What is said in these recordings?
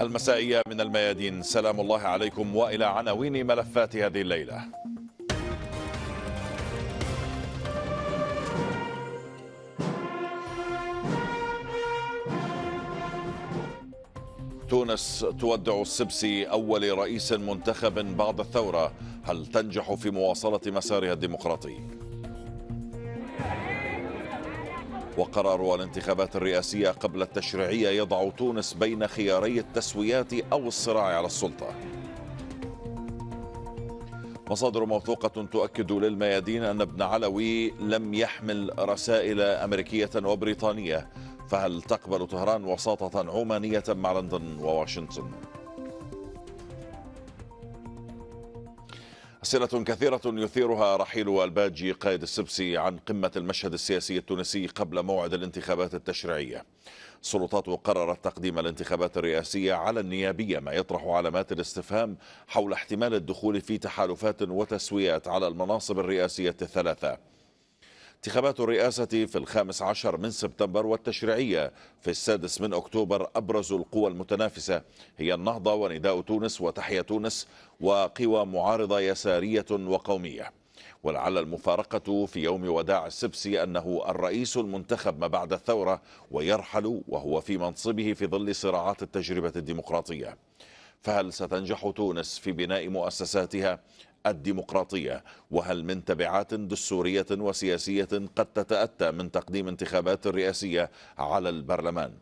المسائية من الميادين سلام الله عليكم وإلى عناوين ملفات هذه الليلة تونس تودع السبسي أول رئيس منتخب بعد الثورة هل تنجح في مواصلة مسارها الديمقراطي؟ وقرار الانتخابات الرئاسية قبل التشريعية يضع تونس بين خياري التسويات أو الصراع على السلطة مصادر موثوقة تؤكد للميادين أن ابن علوي لم يحمل رسائل أمريكية وبريطانية فهل تقبل طهران وساطة عمانية مع لندن وواشنطن؟ أسئلة كثيرة يثيرها رحيل الباجي قائد السبسي عن قمة المشهد السياسي التونسي قبل موعد الانتخابات التشريعية السلطات قررت تقديم الانتخابات الرئاسية على النيابية ما يطرح علامات الاستفهام حول احتمال الدخول في تحالفات وتسويات على المناصب الرئاسية الثلاثة انتخابات الرئاسة في الخامس عشر من سبتمبر والتشريعية في السادس من أكتوبر أبرز القوى المتنافسة هي النهضة ونداء تونس وتحيا تونس وقوى معارضة يسارية وقومية ولعل المفارقة في يوم وداع السبسي أنه الرئيس المنتخب ما بعد الثورة ويرحل وهو في منصبه في ظل صراعات التجربة الديمقراطية فهل ستنجح تونس في بناء مؤسساتها الديمقراطية وهل من تبعات دستورية وسياسية قد تتأتى من تقديم انتخابات رئاسية على البرلمان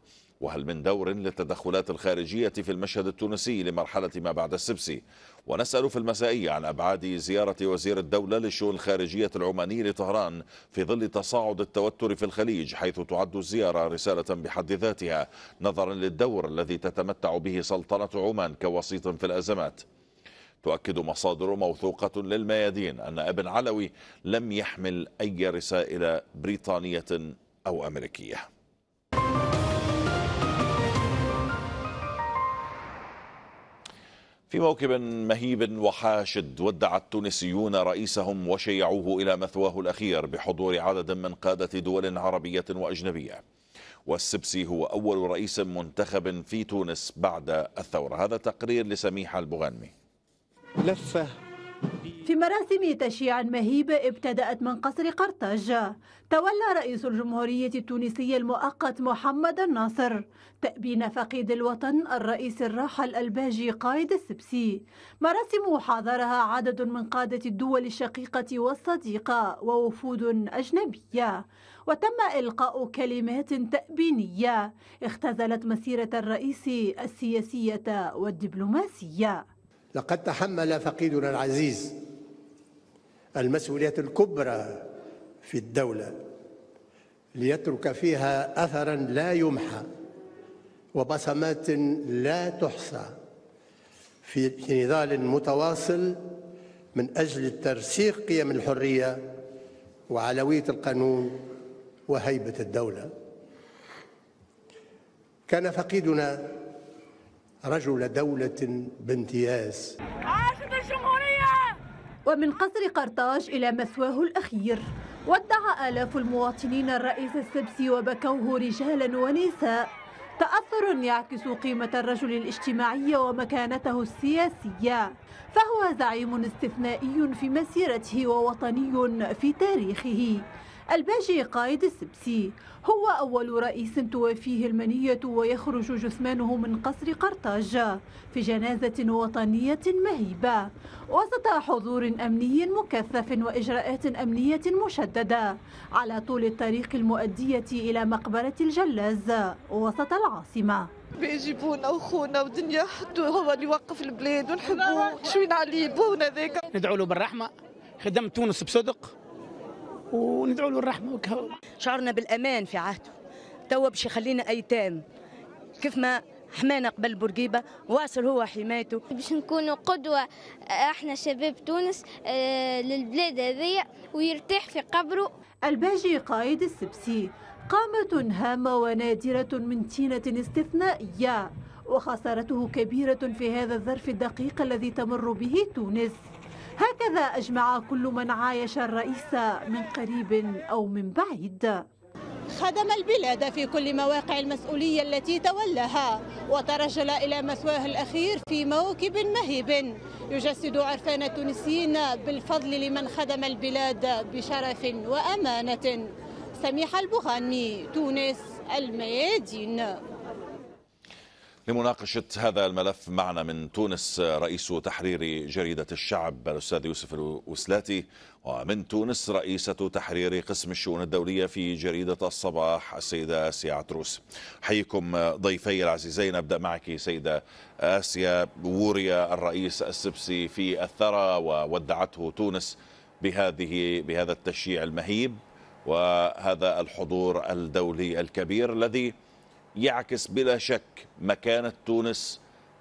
وهل من دور للتدخلات الخارجية في المشهد التونسي لمرحلة ما بعد السبسي ونسأل في المسائية عن أبعاد زيارة وزير الدولة للشؤون الخارجية العماني لطهران في ظل تصاعد التوتر في الخليج حيث تعد الزيارة رسالة بحد ذاتها نظرا للدور الذي تتمتع به سلطنة عمان كوسيط في الأزمات تؤكد مصادر موثوقة للميادين أن ابن علوي لم يحمل أي رسائل بريطانية أو أمريكية في موكب مهيب وحاشد ودع التونسيون رئيسهم وشيعوه إلى مثواه الأخير بحضور عدد من قادة دول عربية وأجنبية والسبسي هو أول رئيس منتخب في تونس بعد الثورة هذا تقرير لسميحة البغنمي لفة في مراسم تشييع مهيبة ابتدأت من قصر قرطاج تولى رئيس الجمهورية التونسية المؤقت محمد الناصر تأبين فقيد الوطن الرئيس الراحل الباجي قائد السبسي مراسم حاضرها عدد من قادة الدول الشقيقة والصديقة ووفود أجنبية وتم إلقاء كلمات تأبينية اختزلت مسيرة الرئيس السياسية والدبلوماسية لقد تحمل فقيدنا العزيز المسؤوليات الكبرى في الدولة ليترك فيها أثرا لا يمحى وبصمات لا تحصى في نضال متواصل من أجل ترسيخ قيم الحرية وعلوية القانون وهيبة الدولة كان فقيدنا رجل دولة بامتياز عاشت الجمهورية ومن قصر قرطاج إلى مثواه الأخير ودع آلاف المواطنين الرئيس السبسي وبكوه رجالا ونساء تأثر يعكس قيمة الرجل الاجتماعي ومكانته السياسية فهو زعيم استثنائي في مسيرته ووطني في تاريخه الباجي قائد السبسي هو أول رئيس توافيه المنية ويخرج جثمانه من قصر قرطاج في جنازة وطنية مهيبة وسط حضور أمني مكثف وإجراءات أمنية مشددة على طول الطريق المؤدية إلى مقبرة الجلاز وسط العاصمة بيجيبونا وخونا ودنيا حدو هو اللي وقف البلاد ونحبوه شوين عليه بونا ذاك ندعو له بالرحمه خدم تونس بصدق وندعو له الرحمه وكهو. شعرنا بالامان في عهده توا باش يخلينا ايتام كيف ما حمانا قبل بورقيبة واصل هو حمايته باش نكونوا قدوة آه، احنا شباب تونس آه، للبلاد هذية ويرتاح في قبره الباجي قائد السبسي قامة هامة ونادرة من تينة استثنائية وخسارته كبيرة في هذا الظرف الدقيق الذي تمر به تونس هكذا أجمع كل من عايش الرئيس من قريب أو من بعيد خدم البلاد في كل مواقع المسؤولية التي تولاها وترجل إلى مثواه الأخير في موكب مهيب يجسد عرفان التونسيين بالفضل لمن خدم البلاد بشرف وأمانة سميح البغاني تونس الميادين لمناقشة هذا الملف معنا من تونس رئيس تحرير جريدة الشعب الأستاذ يوسف الوسلاتي ومن تونس رئيسة تحرير قسم الشؤون الدولية في جريدة الصباح السيدة آسيا عتروس حيكم ضيفي العزيزين أبدأ معك سيدة آسيا وري الرئيس السبسي في الثرى وودعته تونس بهذه بهذا التشييع المهيب وهذا الحضور الدولي الكبير الذي يعكس بلا شك مكانة تونس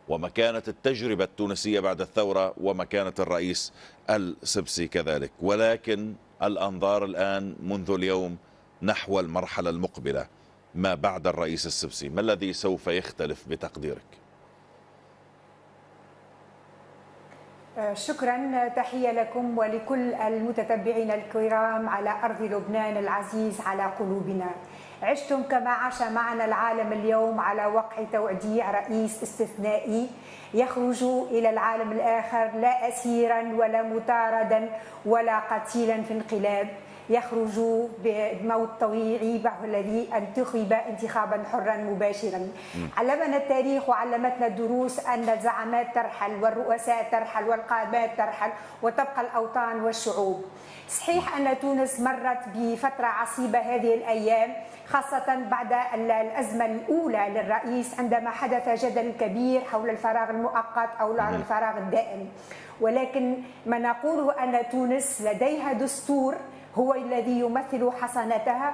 ومكانة التجربة التونسية بعد الثورة ومكانة الرئيس السبسي كذلك ولكن الأنظار الآن منذ اليوم نحو المرحلة المقبلة ما بعد الرئيس السبسي ما الذي سوف يختلف بتقديرك؟ آه، شكرا تحية لكم ولكل المتتبعين الكرام على أرض لبنان العزيز على قلوبنا عشتم كما عاش معنا العالم اليوم على وقع توديع رئيس استثنائي يخرج الى العالم الاخر لا اسيرا ولا مطاردا ولا قتيلا في انقلاب يخرج بموت طبيعي بعد الذي انتخب انتخابا حرا مباشرا علمنا التاريخ وعلمتنا الدروس أن الزعامات ترحل والرؤساء ترحل والقادات ترحل وتبقى الأوطان والشعوب صحيح أن تونس مرت بفترة عصيبة هذه الأيام خاصة بعد الأزمة الأولى للرئيس عندما حدث جدل كبير حول الفراغ المؤقت أو الفراغ الدائم ولكن ما نقوله أن تونس لديها دستور هو الذي يمثل حسناتها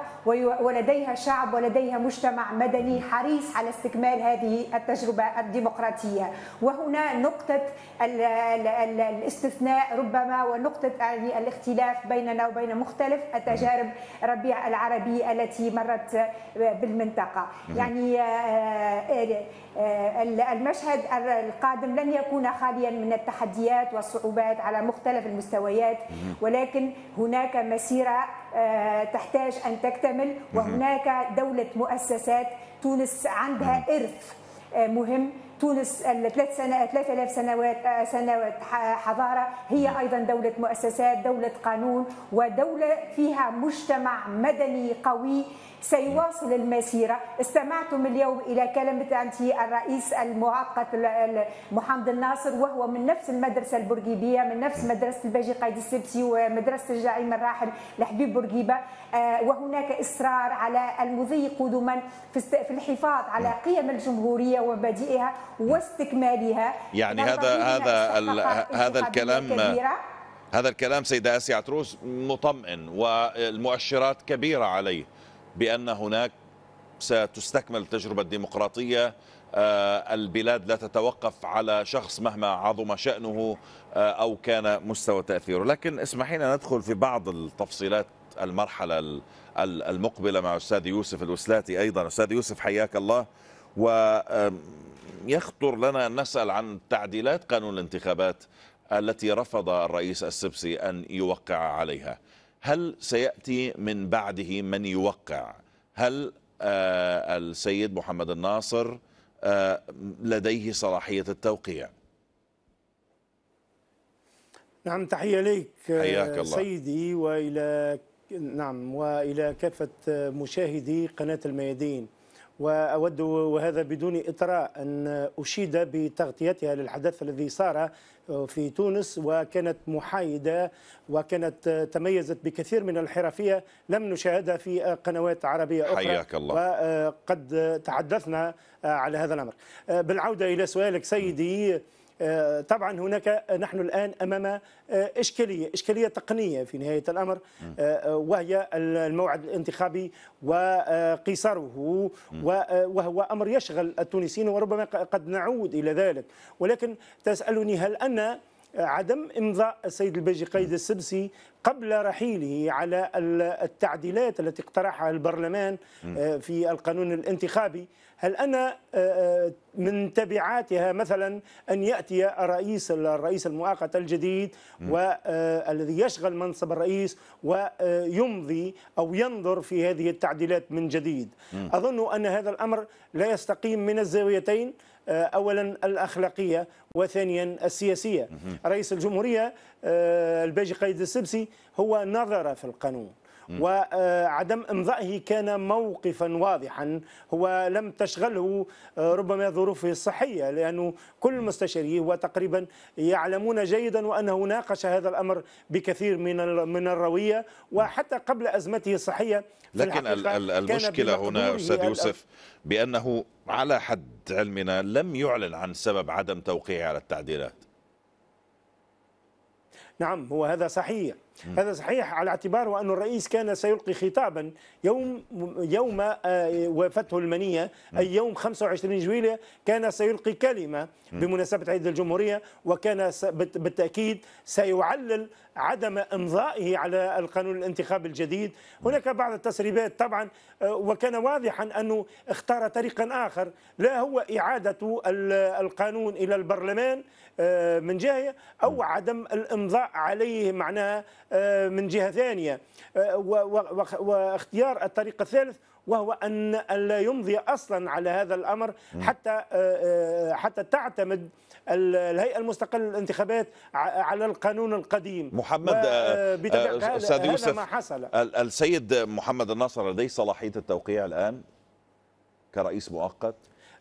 ولديها شعب ولديها مجتمع مدني حريص على استكمال هذه التجربة الديمقراطية وهنا نقطة الاستثناء ربما ونقطة يعني الاختلاف بيننا وبين مختلف التجارب الربيع العربي التي مرت بالمنطقة يعني آه، آه، المشهد القادم لن يكون خاليا من التحديات والصعوبات على مختلف المستويات ولكن هناك مسير مسيره آه، تحتاج ان تكتمل وهناك دوله مؤسسات تونس عندها ارث آه، مهم تونس الثلاث سنوات 3000 آه، سنوات سنوات حضاره هي نعم. ايضا دوله مؤسسات دوله قانون ودوله فيها مجتمع مدني قوي سيواصل المسيره استمعتم اليوم الى كلمه انت الرئيس المؤقت محمد الناصر وهو من نفس المدرسه البرقيبيه من نفس مدرسه الباجي قايد السبسي ومدرسه الجعيم الراحل لحبيب بورقيبه آه، وهناك إصرار على المضي قدما في الحفاظ على قيم الجمهورية ومبادئها واستكمالها يعني هذا هذا هذا الكلام كبيرة. هذا الكلام سيدة آسيا عتروس مطمئن والمؤشرات كبيرة عليه بأن هناك ستستكمل التجربة الديمقراطية آه، البلاد لا تتوقف على شخص مهما عظم شأنه آه، أو كان مستوى تأثيره لكن اسمحينا ندخل في بعض التفصيلات المرحلة المقبلة مع أستاذ يوسف الوسلاتي أيضا أستاذ يوسف حياك الله ويخطر لنا أن نسأل عن تعديلات قانون الانتخابات التي رفض الرئيس السبسي أن يوقع عليها هل سيأتي من بعده من يوقع هل آه، السيد محمد الناصر آه، لديه صلاحية التوقيع نعم تحية لك حياك الله. سيدي وإلى نعم والى كافه مشاهدي قناه الميادين واود وهذا بدون اطراء ان اشيد بتغطيتها للحدث الذي صار في تونس وكانت محايده وكانت تميزت بكثير من الحرفيه لم نشاهدها في قنوات عربيه اخرى حياك الله وقد تحدثنا على هذا الامر بالعوده الى سؤالك سيدي م. آه، طبعا هناك نحن الآن أمام آه، إشكالية إشكالية تقنية في نهاية الأمر آه، وهي الموعد الانتخابي وقيصره وهو أمر يشغل التونسيين وربما قد نعود إلى ذلك ولكن تسألني هل أن عدم امضاء السيد البيجي قيد السبسي قبل رحيله على التعديلات التي اقترحها البرلمان في القانون الانتخابي هل أنا آه، آه، من تبعاتها مثلا أن يأتي الرئيس الرئيس المؤقت الجديد والذي آه، يشغل منصب الرئيس ويمضي أو ينظر في هذه التعديلات من جديد أظن أن هذا الأمر لا يستقيم من الزاويتين اولا الاخلاقيه وثانيا السياسيه رئيس الجمهوريه الباجي قيد السبسي هو نظر في القانون وعدم امضائه كان موقفا واضحا هو لم تشغله آه، ربما ظروفه الصحيه لانه كل مستشاريه وتقريبا يعلمون جيدا وانه ناقش هذا الامر بكثير من من الرويه وحتى قبل ازمته الصحيه لكن المشكله هنا استاذ يوسف بانه على حد علمنا لم يعلن عن سبب عدم توقيعه على التعديلات نعم هو هذا صحيح هذا صحيح على اعتبار أن الرئيس كان سيلقي خطابا يوم يوم آه، وفاته المنية أي يوم 25 جويلية كان سيلقي كلمة بمناسبة عيد الجمهورية وكان بالتأكيد سيعلل عدم إمضائه على القانون الانتخابي الجديد هناك بعض التسريبات طبعا آه، وكان واضحا أنه اختار طريقا آخر لا هو إعادة القانون إلى البرلمان آه، من جهة أو عدم الإمضاء عليه معناها آه، من جهة ثانية آه، واختيار الطريق الثالث وهو ان لا يمضي اصلا على هذا الامر حتى آه، حتى تعتمد الهيئه المستقله للانتخابات على القانون القديم محمد استاذ يوسف ما حصل السيد محمد الناصر لديه صلاحيه التوقيع الان كرئيس مؤقت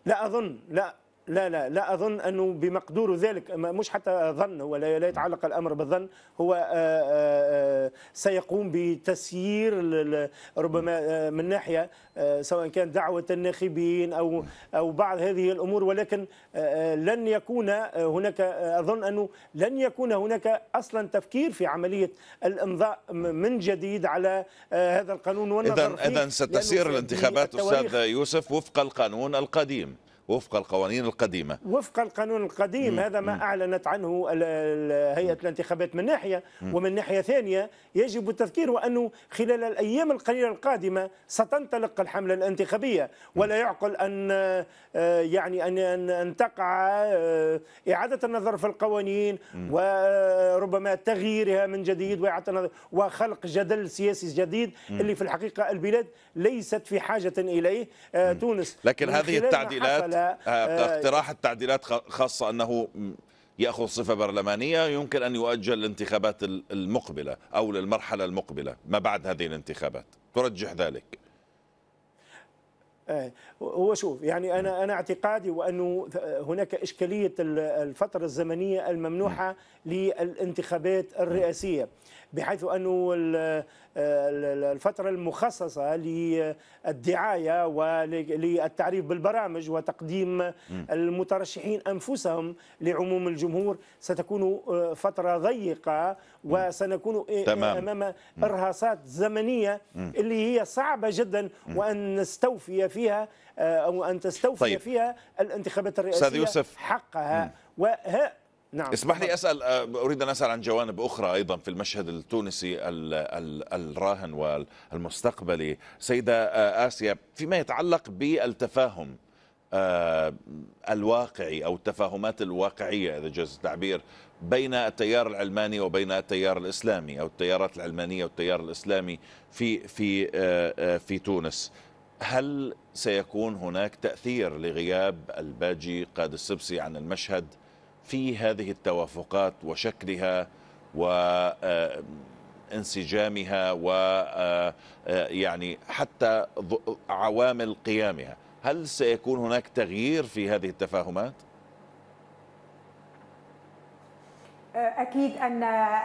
لا اظن لا لا لا لا اظن انه بمقدور ذلك مش حتى ظن هو لا يتعلق الامر بالظن هو آه، آه، سيقوم بتسيير ربما آه، من ناحيه سواء كان دعوه الناخبين او او بعض هذه الامور ولكن لن يكون هناك اظن انه لن يكون هناك اصلا تفكير في عمليه الامضاء من جديد على هذا القانون اذا اذا ستسير الانتخابات استاذ يوسف وفق القانون القديم وفق القوانين القديمة وفق القانون القديم مم. هذا ما مم. أعلنت عنه هيئة الانتخابات من ناحية مم. ومن ناحية ثانية يجب التذكير أنه خلال الأيام القليلة القادمة ستنطلق الحملة الانتخابية ولا يعقل أن آه، يعني أن أن تقع آه، إعادة النظر في القوانين وربما آه، تغييرها من جديد وإعادة النظر وخلق جدل سياسي جديد اللي في الحقيقة البلاد ليست في حاجة إليه تونس لكن هذه التعديلات آه، آه، اقتراح التعديلات خاصه انه ياخذ صفه برلمانيه يمكن ان يؤجل الانتخابات المقبله او للمرحله المقبله ما بعد هذه الانتخابات ترجح ذلك آه، هو شوف يعني انا انا اعتقادي وانه هناك اشكاليه الفتره الزمنيه الممنوحه للانتخابات الرئاسية بحيث أنه الفترة المخصصة للدعاية وللتعريف بالبرامج وتقديم المترشحين أنفسهم لعموم الجمهور ستكون آه، فترة ضيقة وسنكون آه، آه، تمام. أمام إرهاصات زمنية اللي هي صعبة جدا وأن نستوفي فيها أو أن تستوفي طيب. فيها الانتخابات الرئاسية يوسف. حقها وها نعم اسمح لي اسال آه، اريد ان اسال عن جوانب اخرى ايضا في المشهد التونسي الراهن والمستقبلي سيده آه، اسيا فيما يتعلق بالتفاهم آه، الواقعي او التفاهمات الواقعيه اذا جاز التعبير بين التيار العلماني وبين التيار الاسلامي او التيارات العلمانيه والتيار الاسلامي في في في تونس هل سيكون هناك تاثير لغياب الباجي قاد السبسي عن المشهد في هذه التوافقات وشكلها وانسجامها آه، آه، آه، يعني حتى عوامل قيامها هل سيكون هناك تغيير في هذه التفاهمات؟ أكيد أن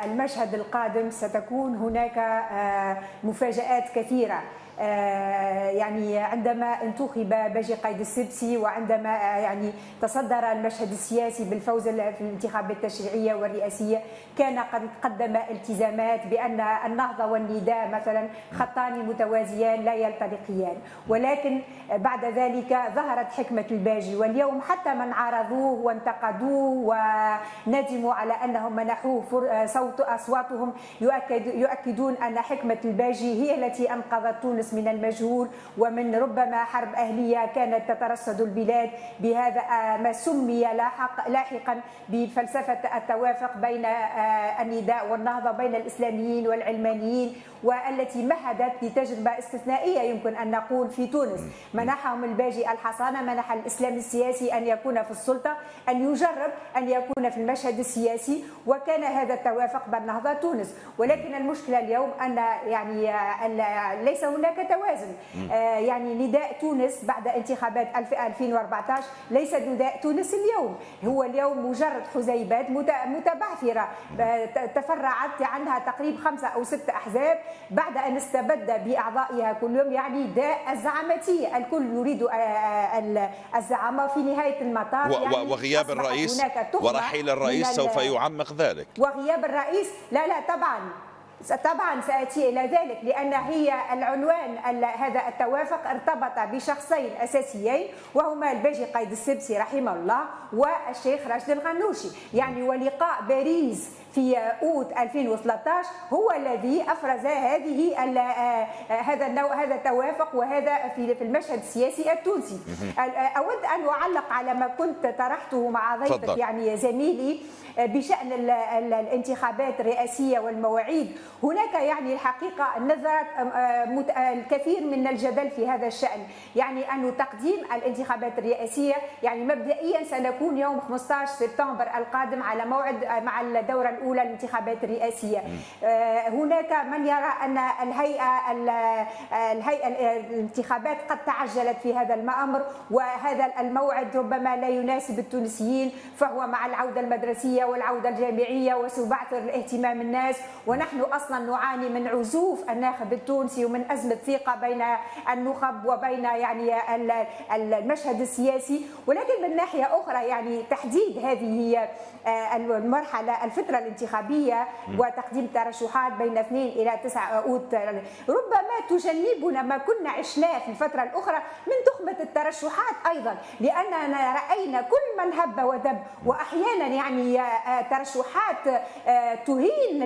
المشهد القادم ستكون هناك مفاجآت كثيرة آه، يعني عندما انتخب باجي قايد السبسي وعندما آه، يعني تصدر المشهد السياسي بالفوز في الانتخابات التشريعيه والرئاسيه كان قد قدم التزامات بان النهضه والنداء مثلا خطان متوازيان لا يلتقيان ولكن بعد ذلك ظهرت حكمه الباجي واليوم حتى من عارضوه وانتقدوه وندموا على انهم منحوه آه، صوت اصواتهم يؤكد يؤكدون ان حكمه الباجي هي التي انقذت تونس تخلص من المجهول ومن ربما حرب أهلية كانت تترصد البلاد بهذا آه، ما سمي لاحق لاحقا بفلسفة التوافق بين آه، النداء والنهضة بين الإسلاميين والعلمانيين والتي مهدت لتجربة استثنائية يمكن أن نقول في تونس منحهم الباجي الحصانة منح الإسلام السياسي أن يكون في السلطة أن يجرب أن يكون في المشهد السياسي وكان هذا التوافق بالنهضة تونس ولكن المشكلة اليوم أن يعني آه، ليس هناك هناك توازن آه، يعني نداء تونس بعد انتخابات 2014 ليس نداء تونس اليوم هو اليوم مجرد حزيبات متبعثرة تفرعت عنها تقريبا خمسة أو ست أحزاب بعد أن استبد بأعضائها كلهم يعني داء الزعمتي الكل يريد آه، آه، الزعامة في نهاية المطاف يعني وغياب الرئيس ورحيل الرئيس سوف يعمق ذلك وغياب الرئيس لا لا طبعا طبعا سأتي إلى ذلك لأن هي العنوان هذا التوافق ارتبط بشخصين أساسيين وهما الباجي قايد السبسي رحمه الله والشيخ راشد الغنوشي يعني ولقاء باريس في اوت 2013 هو الذي افرز هذه آه، هذا النوع هذا التوافق وهذا في المشهد السياسي التونسي اود ان اعلق على ما كنت طرحته مع ضيفك يعني زميلي آه، بشان الانتخابات الرئاسيه والمواعيد هناك يعني الحقيقه نظرت آه، الكثير من الجدل في هذا الشان يعني انه تقديم الانتخابات الرئاسيه يعني مبدئيا سنكون يوم 15 سبتمبر القادم على موعد مع الدوره الاولى الأولى الانتخابات الرئاسية آه، هناك من يرى أن الهيئة الهيئة الانتخابات قد تعجلت في هذا الأمر وهذا الموعد ربما لا يناسب التونسيين فهو مع العودة المدرسية والعودة الجامعية وسبعث اهتمام الناس ونحن أصلا نعاني من عزوف الناخب التونسي ومن أزمة ثقة بين النخب وبين يعني المشهد السياسي ولكن من ناحية أخرى يعني تحديد هذه آه، المرحلة الفترة الانتخابيه وتقديم ترشحات بين 2 إلى 9 أوت ربما تجنبنا ما كنا عشناه في الفترة الأخرى من تخمة الترشحات أيضا لأننا رأينا كل من هب ودب وأحيانا يعني آه، آه، ترشحات آه، تهين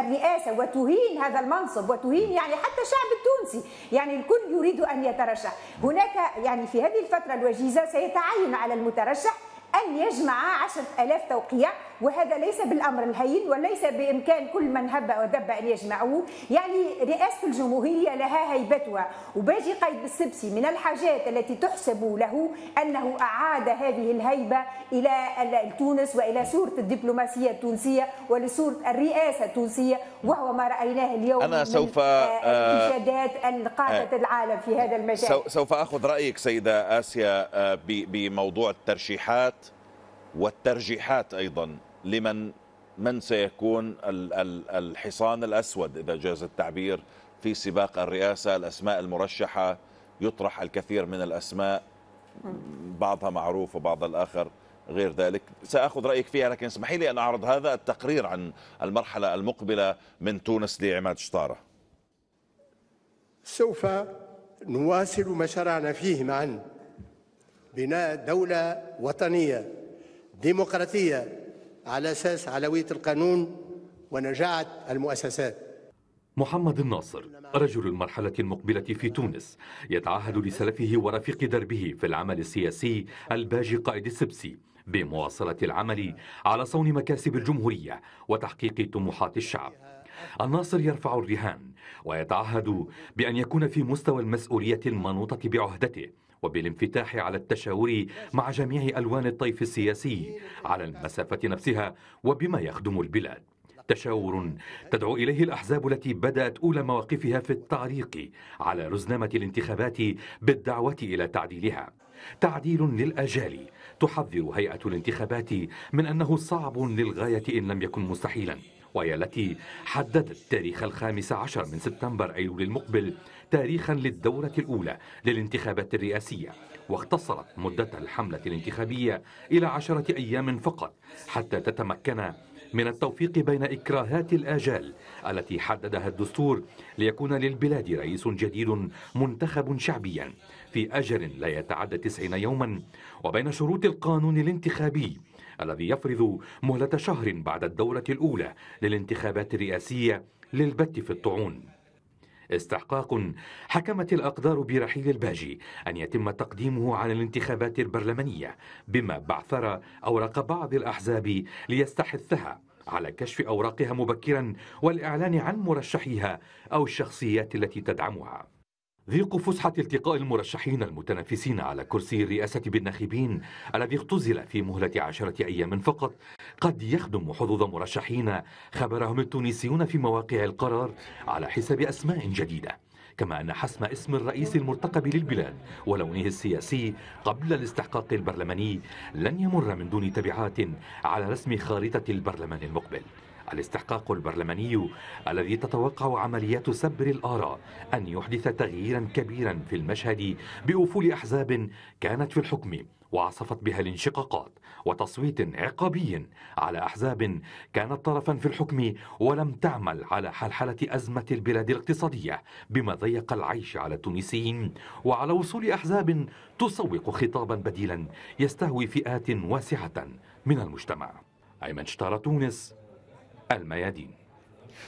الرئاسة وتهين هذا المنصب وتهين يعني حتى الشعب التونسي يعني الكل يريد أن يترشح هناك يعني في هذه الفترة الوجيزة سيتعين على المترشح أن يجمع عشرة ألاف توقيع وهذا ليس بالأمر الهين وليس بإمكان كل من هب ودب أن يجمعوه يعني رئاسة الجمهورية لها هيبتها وباجي قيد السبسي من الحاجات التي تحسب له أنه أعاد هذه الهيبة إلى تونس وإلى صورة الدبلوماسية التونسية ولصورة الرئاسة التونسية وهو ما رأيناه اليوم أنا سوف آه، آه، الإشادات القادة آه، العالم في هذا المجال سوف أخذ رأيك سيدة آسيا بموضوع الترشيحات والترجيحات أيضا لمن من سيكون الحصان الأسود إذا جاز التعبير في سباق الرئاسة الأسماء المرشحة يطرح الكثير من الأسماء بعضها معروف وبعض الآخر غير ذلك سأخذ رأيك فيها لكن اسمحي لي أن أعرض هذا التقرير عن المرحلة المقبلة من تونس لعماد شطارة سوف نواصل ما شرعنا فيه معا بناء دولة وطنية ديمقراطية على أساس علوية القانون ونجاعة المؤسسات محمد الناصر رجل المرحلة المقبلة في تونس يتعهد لسلفه ورفيق دربه في العمل السياسي الباجي قائد السبسي بمواصلة العمل على صون مكاسب الجمهورية وتحقيق طموحات الشعب الناصر يرفع الرهان ويتعهد بأن يكون في مستوى المسؤولية المنوطة بعهدته وبالانفتاح على التشاور مع جميع ألوان الطيف السياسي على المسافة نفسها وبما يخدم البلاد تشاور تدعو إليه الأحزاب التي بدأت أولى مواقفها في التعليق على رزنامة الانتخابات بالدعوة إلى تعديلها تعديل للأجال تحذر هيئة الانتخابات من أنه صعب للغاية إن لم يكن مستحيلاً وهي التي حددت تاريخ الخامس عشر من سبتمبر أيلول المقبل تاريخا للدورة الأولى للانتخابات الرئاسية واختصرت مدة الحملة الانتخابية إلى عشرة أيام فقط حتى تتمكن من التوفيق بين إكراهات الآجال التي حددها الدستور ليكون للبلاد رئيس جديد منتخب شعبيا في أجل لا يتعدى تسعين يوما وبين شروط القانون الانتخابي الذي يفرض مهلة شهر بعد الدورة الأولى للانتخابات الرئاسية للبت في الطعون استحقاق حكمت الأقدار برحيل الباجي أن يتم تقديمه على الانتخابات البرلمانية بما بعثر أوراق بعض الأحزاب ليستحثها على كشف أوراقها مبكرا والإعلان عن مرشحيها أو الشخصيات التي تدعمها ضيق فسحة التقاء المرشحين المتنافسين على كرسي الرئاسة بالناخبين الذي اختزل في مهلة عشرة أيام فقط قد يخدم حظوظ مرشحين خبرهم التونسيون في مواقع القرار على حساب أسماء جديدة كما أن حسم اسم الرئيس المرتقب للبلاد ولونه السياسي قبل الاستحقاق البرلماني لن يمر من دون تبعات على رسم خارطة البرلمان المقبل الاستحقاق البرلماني الذي تتوقع عمليات سبر الآراء أن يحدث تغييرا كبيرا في المشهد بأفول أحزاب كانت في الحكم وعصفت بها الانشقاقات وتصويت عقابي على أحزاب كانت طرفا في الحكم ولم تعمل على حلحلة أزمة البلاد الاقتصادية بما ضيق العيش على التونسيين وعلى وصول أحزاب تسوق خطابا بديلا يستهوي فئات واسعة من المجتمع أيمن شطارة تونس الميادين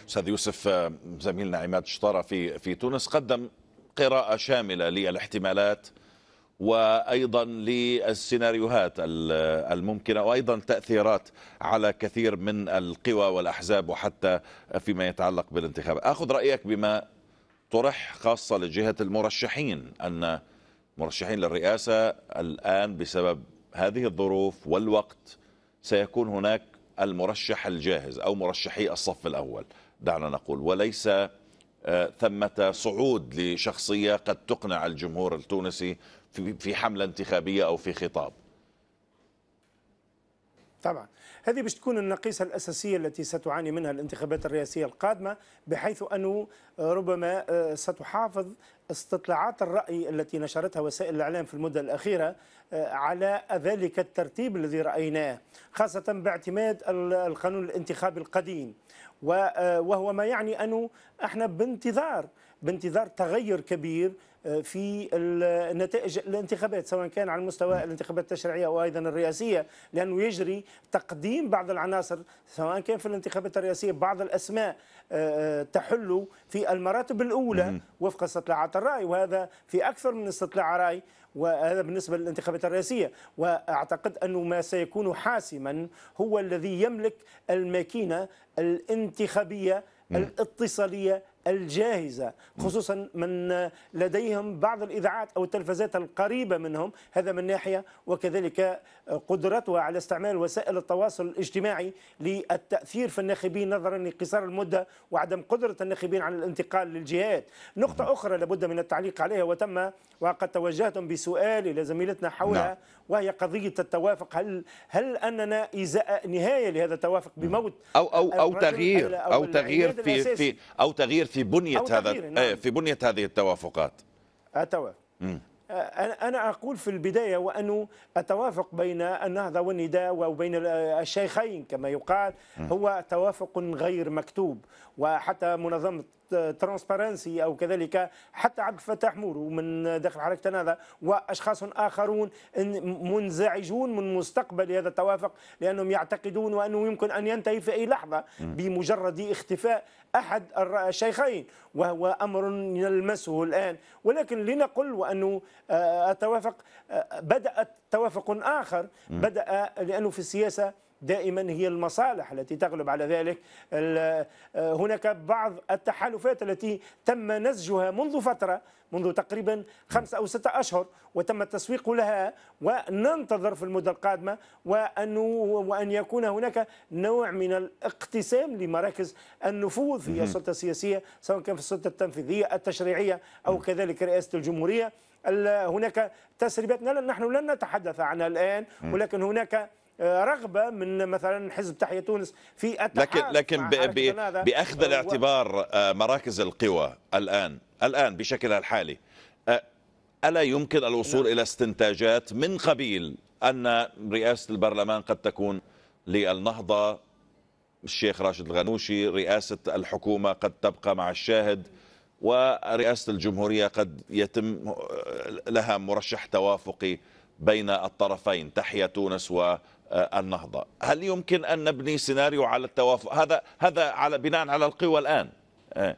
استاذ يوسف آه، زميلنا عماد شطاره في في تونس قدم قراءه شامله للاحتمالات وايضا للسيناريوهات الممكنه وايضا تاثيرات على كثير من القوى والاحزاب وحتى فيما يتعلق بالانتخاب اخذ رايك بما طرح خاصه لجهه المرشحين ان مرشحين للرئاسه الان بسبب هذه الظروف والوقت سيكون هناك المرشح الجاهز أو مرشحي الصف الأول دعنا نقول وليس آه، ثمة صعود لشخصية قد تقنع الجمهور التونسي في حملة انتخابية أو في خطاب طبعا هذه باش تكون النقيصة الأساسية التي ستعاني منها الانتخابات الرئاسية القادمة بحيث أنه ربما آه، ستحافظ استطلاعات الرأي التي نشرتها وسائل الإعلام في المدة الأخيرة آه، على ذلك الترتيب الذي رأيناه خاصة باعتماد القانون الانتخابي القديم آه، وهو ما يعني أنه احنا بانتظار بانتظار تغير كبير في نتائج الانتخابات سواء كان على المستوى الانتخابات التشريعيه او ايضا الرئاسيه لانه يجري تقديم بعض العناصر سواء كان في الانتخابات الرئاسيه بعض الاسماء آه، آه، تحل في المراتب الاولى وفق استطلاعات الراي وهذا في اكثر من استطلاع راي وهذا بالنسبه للانتخابات الرئاسيه واعتقد انه ما سيكون حاسما هو الذي يملك الماكينه الانتخابيه الاتصاليه الجاهزة خصوصا من لديهم بعض الإذاعات أو التلفزات القريبة منهم هذا من ناحية وكذلك قدرتها على استعمال وسائل التواصل الاجتماعي للتأثير في الناخبين نظرا لقصار المدة وعدم قدرة الناخبين على الانتقال للجهات نقطة أخرى لابد من التعليق عليها وتم وقد توجهتم بسؤال إلى زميلتنا حولها نعم. وهي قضية التوافق هل هل أننا إزاء نهاية لهذا التوافق بموت أو أو أو تغيير أو, أو تغيير في, في أو تغيير في بنيه هذا إيه، نعم. في بنيه هذه التوافقات اتوافق أنا أقول في البداية وأنه التوافق بين النهضة والنداء وبين الشيخين كما يقال هو توافق غير مكتوب وحتى منظمة ترانسبرنسي او كذلك حتى عبد الفتاح مورو من داخل حركه النهضه واشخاص اخرون منزعجون من مستقبل هذا التوافق لانهم يعتقدون وانه يمكن ان ينتهي في اي لحظه بمجرد اختفاء احد الشيخين وهو امر نلمسه الان ولكن لنقل وانه آه، التوافق آه، بدات توافق اخر بدا آه، لانه في السياسه دائما هي المصالح التي تغلب على ذلك آه، هناك بعض التحالفات التي تم نسجها منذ فترة منذ تقريبا خمسة أو ستة أشهر وتم التسويق لها وننتظر في المدة القادمة وأن, وأن يكون هناك نوع من الاقتسام لمراكز النفوذ في السلطة السياسية سواء كان في السلطة التنفيذية التشريعية أو كذلك رئاسة الجمهورية هناك تسريبات نحن لن نتحدث عنها الآن ولكن هناك آه، رغبه من مثلا حزب تحيه تونس في التحالف لكن لكن باخذ الاعتبار آه، مراكز القوى الان الان بشكلها الحالي آه، الا يمكن الوصول نعم. الى استنتاجات من قبيل ان رئاسه البرلمان قد تكون للنهضه الشيخ راشد الغنوشي رئاسه الحكومه قد تبقى مع الشاهد ورئاسه الجمهوريه قد يتم لها مرشح توافقي بين الطرفين تحيا تونس و آه، النهضة هل يمكن أن نبني سيناريو على التوافق هذا هذا على بناء على القوى الآن آه.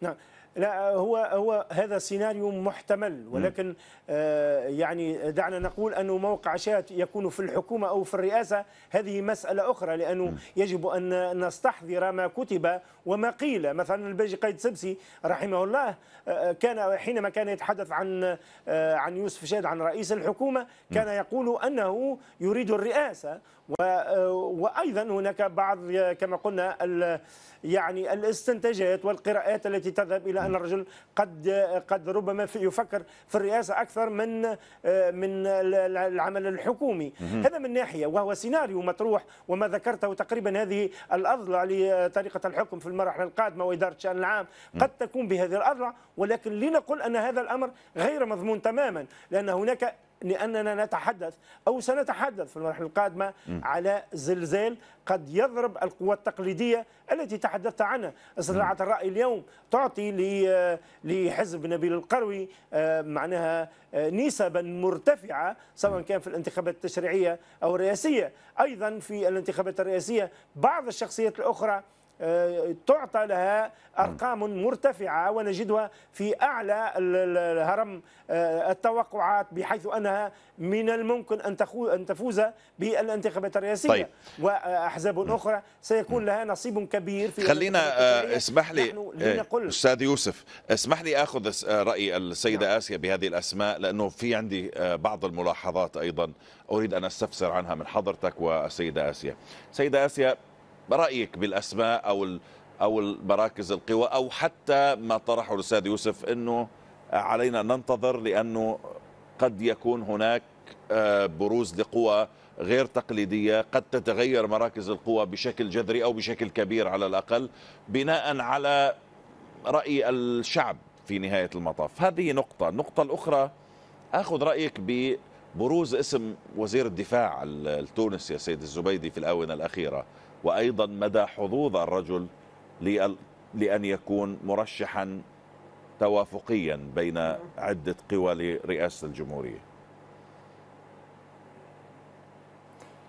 نعم لا هو هو هذا سيناريو محتمل ولكن آه، يعني دعنا نقول انه موقع شات يكون في الحكومه او في الرئاسه هذه مساله اخرى لانه يجب ان نستحضر ما كتب وما قيل مثلا الباجي قيد سبسي رحمه الله آه، كان حينما كان يتحدث عن آه، عن يوسف شاد عن رئيس الحكومه كان يقول انه يريد الرئاسه وايضا هناك بعض كما قلنا يعني الاستنتاجات والقراءات التي تذهب الى ان الرجل قد قد ربما في يفكر في الرئاسه اكثر من من العمل الحكومي هذا من ناحيه وهو سيناريو مطروح وما ذكرته تقريبا هذه الاضلع لطريقه الحكم في المرحله القادمه واداره الشان العام قد تكون بهذه الاضلع ولكن لنقل ان هذا الامر غير مضمون تماما لان هناك لأننا نتحدث أو سنتحدث في المرحلة القادمة م. على زلزال قد يضرب القوى التقليدية التي تحدثت عنها استطلاعات الرأي اليوم تعطي لحزب نبيل القروي آه، معناها آه، نسبا مرتفعة سواء كان في الانتخابات التشريعية أو الرئاسية أيضا في الانتخابات الرئاسية بعض الشخصيات الأخرى آه، تعطى لها ارقام مرتفعه ونجدها في اعلى هرم آه، التوقعات بحيث انها من الممكن ان ان تفوز بالانتخابات الرئاسيه طيب. واحزاب اخرى سيكون لها نصيب كبير في خلينا آه، اسمح لي استاذ يوسف اسمح لي اخذ راي السيده نعم. اسيا بهذه الاسماء لانه في عندي بعض الملاحظات ايضا اريد ان استفسر عنها من حضرتك والسيده اسيا سيده اسيا برايك بالاسماء او او المراكز القوى او حتى ما طرحه الاستاذ يوسف انه علينا ان ننتظر لانه قد يكون هناك آه، بروز لقوى غير تقليديه قد تتغير مراكز القوى بشكل جذري او بشكل كبير على الاقل بناء على راي الشعب في نهايه المطاف هذه نقطه النقطه الاخرى اخذ رايك ببروز اسم وزير الدفاع التونسي السيد الزبيدي في الاونه الاخيره وأيضا مدى حظوظ الرجل لأن يكون مرشحا توافقيا بين عدة قوى لرئاسة الجمهورية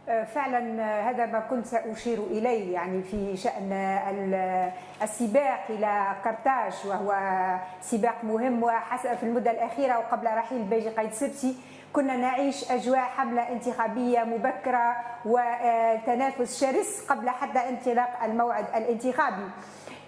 أه، فعلا آه، هذا ما كنت ساشير اليه يعني في شان السباق الى قرطاج وهو سباق مهم وحسب في المده الاخيره وقبل رحيل بيجي قايد سبسي كنا نعيش أجواء حملة انتخابية مبكرة وتنافس شرس قبل حتى انطلاق الموعد الانتخابي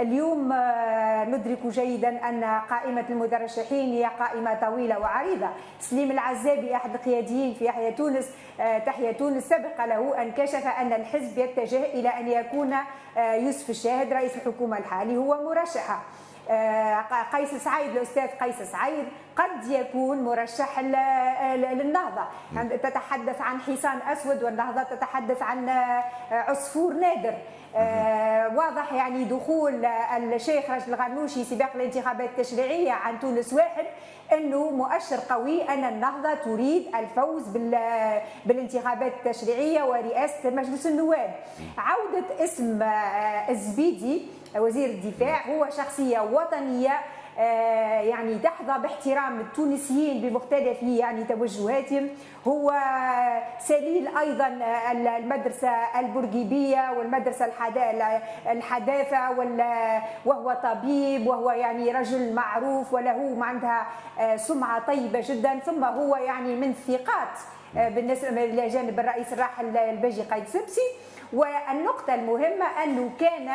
اليوم آه، ندرك جيدا أن قائمة المترشحين هي قائمة طويلة وعريضة سليم العزابي أحد القياديين في يحيى تونس آه، تحية تونس سبق له أن كشف أن الحزب يتجه إلى أن يكون آه، يوسف الشاهد رئيس الحكومة الحالي هو مرشحه آه، قيس سعيد الاستاذ قيس سعيد قد يكون مرشح للنهضه تتحدث عن حصان اسود والنهضه تتحدث عن آه، عصفور نادر آه واضح يعني دخول الشيخ رجل الغنوشي سباق الانتخابات التشريعيه عن تونس واحد انه مؤشر قوي ان النهضه تريد الفوز بالانتخابات التشريعيه ورئاسه مجلس النواب. عوده اسم الزبيدي آه، وزير الدفاع هو شخصية وطنية آه، يعني تحظى باحترام التونسيين بمختلف يعني توجهاتهم هو سبيل ايضا آه، المدرسه البرجيبيه والمدرسه الحداثه وهو طبيب وهو يعني رجل معروف وله عندها آه، سمعه طيبه جدا ثم هو يعني من الثقات بالنسبه الى جانب الرئيس الراحل الباجي قايد سبسي والنقطة المهمة أنه كان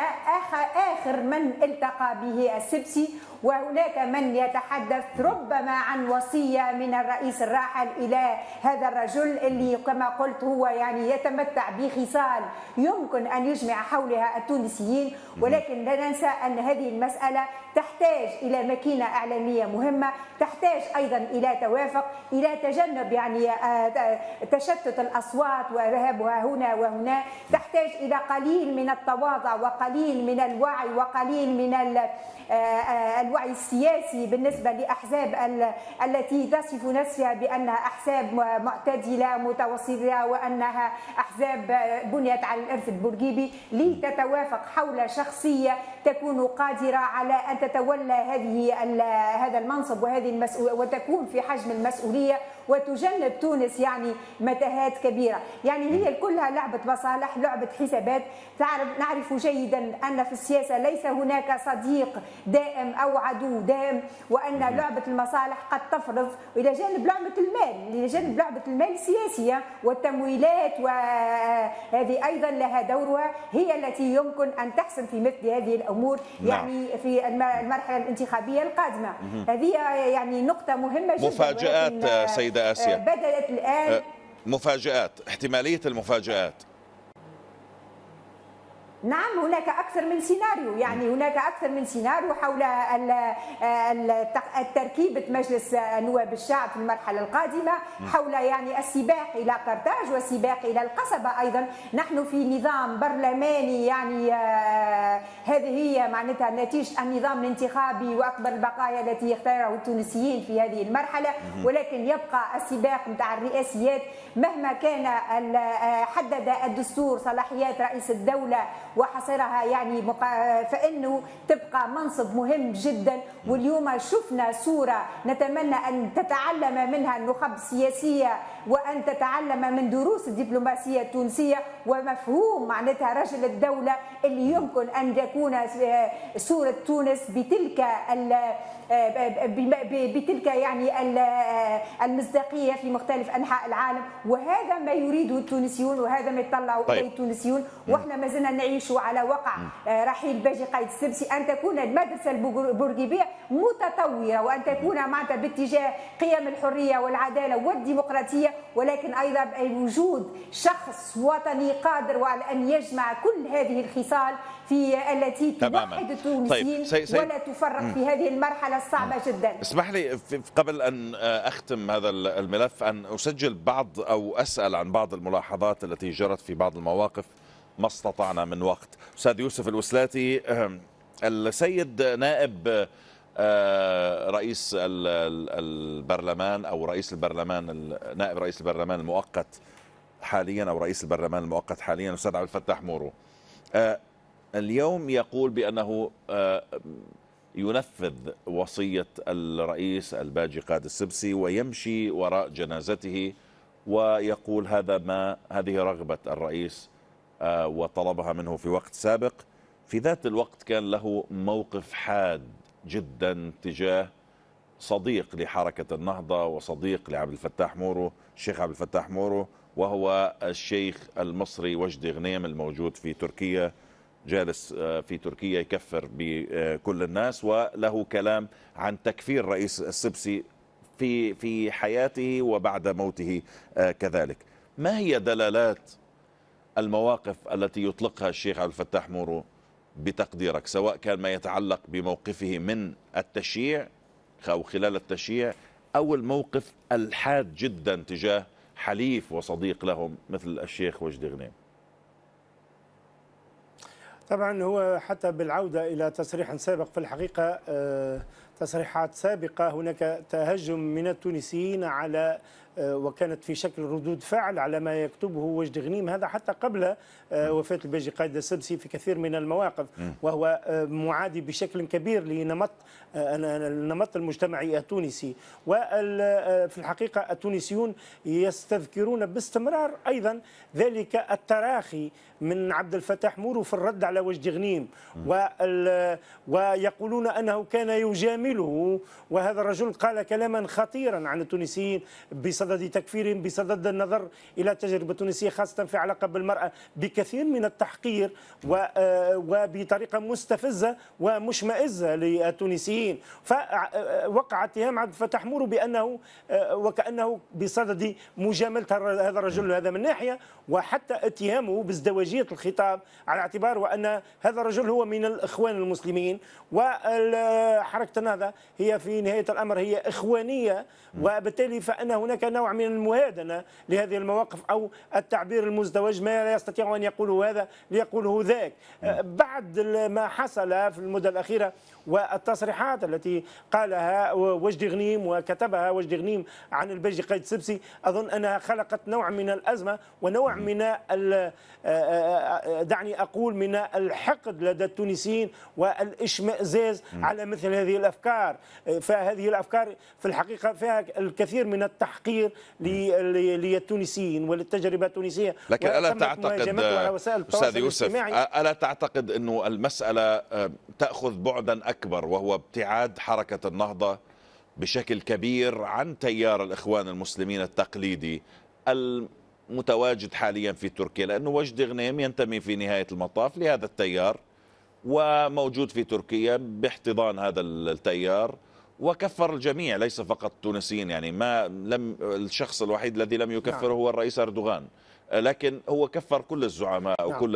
آخر من التقى به السبسي وهناك من يتحدث ربما عن وصية من الرئيس الراحل إلى هذا الرجل اللي كما قلت هو يعني يتمتع بخصال يمكن أن يجمع حولها التونسيين ولكن لا ننسى أن هذه المسألة تحتاج إلى ماكينة إعلامية مهمة تحتاج أيضا إلى توافق إلى تجنب يعني آه، تشتت الأصوات وذهابها هنا وهنا تحتاج إلى قليل من التواضع وقليل من الوعي وقليل من آه، الوعي السياسي بالنسبة لأحزاب التي تصف نفسها بأنها أحزاب معتدلة متوسطة وأنها أحزاب بنيت على الإرث البورقيبي لتتوافق حول شخصية تكون قادرة على أن تتولى هذه هذا المنصب وهذه المسؤولية وتكون في حجم المسؤولية وتجنب تونس يعني متاهات كبيره يعني هي كلها لعبه مصالح لعبه حسابات تعرف نعرف جيدا ان في السياسه ليس هناك صديق دائم او عدو دائم وان لعبه المصالح قد تفرض الى جانب لعبه المال الى جانب لعبه المال السياسيه والتمويلات وهذه ايضا لها دورها هي التي يمكن ان تحسم في مثل هذه الامور نعم. يعني في المرحله الانتخابيه القادمه هذه يعني نقطه مهمه جدا مفاجات سيد سيدة آسيا آه، بدأت الآن آه، مفاجآت احتمالية المفاجآت نعم هناك أكثر من سيناريو يعني هناك أكثر من سيناريو حول تركيبة مجلس نواب الشعب في المرحلة القادمة حول يعني السباق إلى قرطاج والسباق إلى القصبة أيضا نحن في نظام برلماني يعني آه، هذه هي معناتها نتيجة النظام الانتخابي وأكبر البقايا التي يختاره التونسيين في هذه المرحلة ولكن يبقى السباق نتاع الرئاسيات مهما كان آه، حدد الدستور صلاحيات رئيس الدولة وحصرها يعني فانه تبقى منصب مهم جدا واليوم شفنا صوره نتمنى ان تتعلم منها النخب السياسيه وأن تتعلم من دروس الدبلوماسية التونسية ومفهوم معناتها رجل الدولة اللي يمكن أن يكون صورة آه، تونس بتلك آه، بتلك يعني آه، المصداقية في مختلف أنحاء العالم وهذا ما يريده التونسيون وهذا ما يطلعوا طيب. إليه التونسيون وإحنا ما زلنا نعيشوا على وقع رحيل باجي قايد السبسي أن تكون المدرسة البورقيبية متطورة وأن تكون معناتها باتجاه قيم الحرية والعدالة والديمقراطية ولكن أيضا بوجود شخص وطني قادر على أن يجمع كل هذه الخصال في التي توحد طيب، التونسيين طيب. سي... سي... ولا تفرق م. في هذه المرحلة الصعبة م. جدا اسمح لي قبل أن آه، أختم هذا الملف أن أسجل بعض أو أسأل عن بعض الملاحظات التي جرت في بعض المواقف ما استطعنا من وقت أستاذ يوسف الوسلاتي آه، السيد نائب آه، رئيس البرلمان او رئيس البرلمان نائب رئيس البرلمان المؤقت حاليا او رئيس البرلمان المؤقت حاليا الاستاذ عبد الفتاح مورو آه، اليوم يقول بانه آه، ينفذ وصيه الرئيس الباجي قاد السبسي ويمشي وراء جنازته ويقول هذا ما هذه رغبه الرئيس وطلبها منه في وقت سابق في ذات الوقت كان له موقف حاد جدا تجاه صديق لحركة النهضة وصديق لعبد الفتاح مورو الشيخ عبد الفتاح مورو وهو الشيخ المصري وجدي غنيم الموجود في تركيا جالس آه، في تركيا يكفر بكل الناس وله كلام عن تكفير رئيس السبسي في في حياته وبعد موته آه، كذلك ما هي دلالات المواقف التي يطلقها الشيخ عبد الفتاح مورو بتقديرك سواء كان ما يتعلق بموقفه من التشييع أو خلال التشييع أو الموقف الحاد جدا تجاه حليف وصديق لهم مثل الشيخ وجدي غنيم طبعا هو حتى بالعودة إلى تصريح سابق في الحقيقة آه، تصريحات سابقة هناك تهجم من التونسيين على آه، وكانت في شكل ردود فعل على ما يكتبه وجد غنيم هذا حتى قبل آه، وفاة الباجي قائد السبسي في كثير من المواقف وهو آه، معادي بشكل كبير لنمط النمط المجتمعي التونسي وفي الحقيقة التونسيون يستذكرون باستمرار أيضا ذلك التراخي من عبد الفتاح مورو في الرد على وجد غنيم ويقولون أنه كان يجامله وهذا الرجل قال كلاما خطيرا عن التونسيين بصدق بصدد تكفيرهم بصدد النظر إلى تجربة تونسية خاصة في علاقة بالمرأة بكثير من التحقير آه، وبطريقة مستفزة ومشمئزة للتونسيين فوقع آه، آه، اتهام عبد الفتاح مورو بأنه وكأنه بصدد مجاملة هذا الرجل هذا من ناحية وحتى اتهامه بازدواجية الخطاب على اعتبار وأن هذا الرجل هو من الإخوان المسلمين وحركة النهضة هي في نهاية الأمر هي إخوانية وبالتالي فأن هناك نوع من المهادنة لهذه المواقف أو التعبير المزدوج ما لا يستطيع أن يقوله هذا ليقوله ذاك نعم. أه، بعد ما حصل في المدة الأخيرة والتصريحات التي قالها وجدي غنيم وكتبها وجدي غنيم عن البيجي قايد سبسي أظن أنها خلقت نوع من الأزمة ونوع نعم. من أه، أه، دعني أقول من الحقد لدى التونسيين والإشمئزاز نعم. على مثل هذه الأفكار فهذه الأفكار في الحقيقة فيها الكثير من التحقير الخير للتونسيين وللتجربه التونسيه لكن الا تعتقد استاذ يوسف الا تعتقد انه المساله آه، تاخذ بعدا اكبر وهو ابتعاد حركه النهضه بشكل كبير عن تيار الاخوان المسلمين التقليدي المتواجد حاليا في تركيا لانه وجد غنيم ينتمي في نهايه المطاف لهذا التيار وموجود في تركيا باحتضان هذا التيار وكفر الجميع ليس فقط التونسيين يعني ما لم الشخص الوحيد الذي لم يكفر نعم. هو الرئيس أردوغان لكن هو كفر كل الزعماء نعم. وكل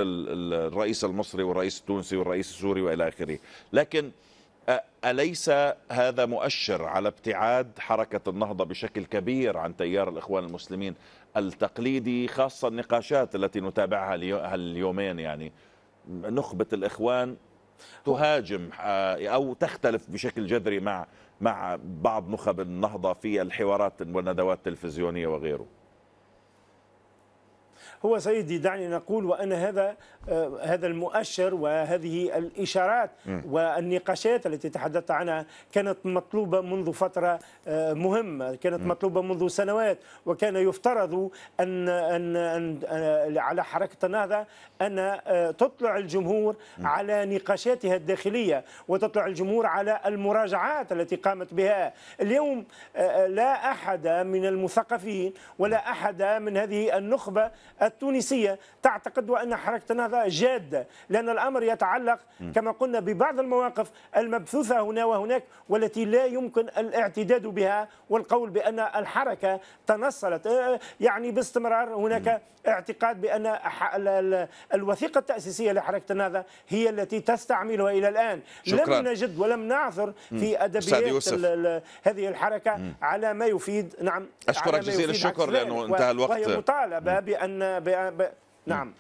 الرئيس المصري والرئيس التونسي والرئيس السوري والى اخره لكن أليس هذا مؤشر على ابتعاد حركة النهضة بشكل كبير عن تيار الإخوان المسلمين التقليدي خاصة النقاشات التي نتابعها اليومين يعني نخبة الإخوان تهاجم أو تختلف بشكل جذري مع مع بعض نخب النهضة في الحوارات والندوات التلفزيونية وغيره هو سيدي دعني نقول وأن هذا آه، هذا المؤشر وهذه الإشارات والنقاشات التي تحدثت عنها كانت مطلوبة منذ فترة آه، مهمة كانت مطلوبة منذ سنوات وكان يفترض أن, أن, أن آه، على حركة النهضة أن تطلع الجمهور على نقاشاتها الداخلية وتطلع الجمهور على المراجعات التي قامت بها اليوم لا أحد من المثقفين ولا أحد من هذه النخبة التونسية تعتقد أن حركة النهضة جادة لأن الأمر يتعلق كما قلنا ببعض المواقف المبثوثة هنا وهناك والتي لا يمكن الاعتداد بها والقول بأن الحركة تنصلت آه، يعني باستمرار هناك اعتقاد بأن الوثيقة التأسيسية لحركة النهضة هي التي تستعملها إلى الآن شكرا. لم نجد ولم نعثر في أدبيات هذه الحركة على ما يفيد نعم أشكرك جزيل الشكر لأنه انتهى الوقت وهي مطالبة بأن ب... ب... نعم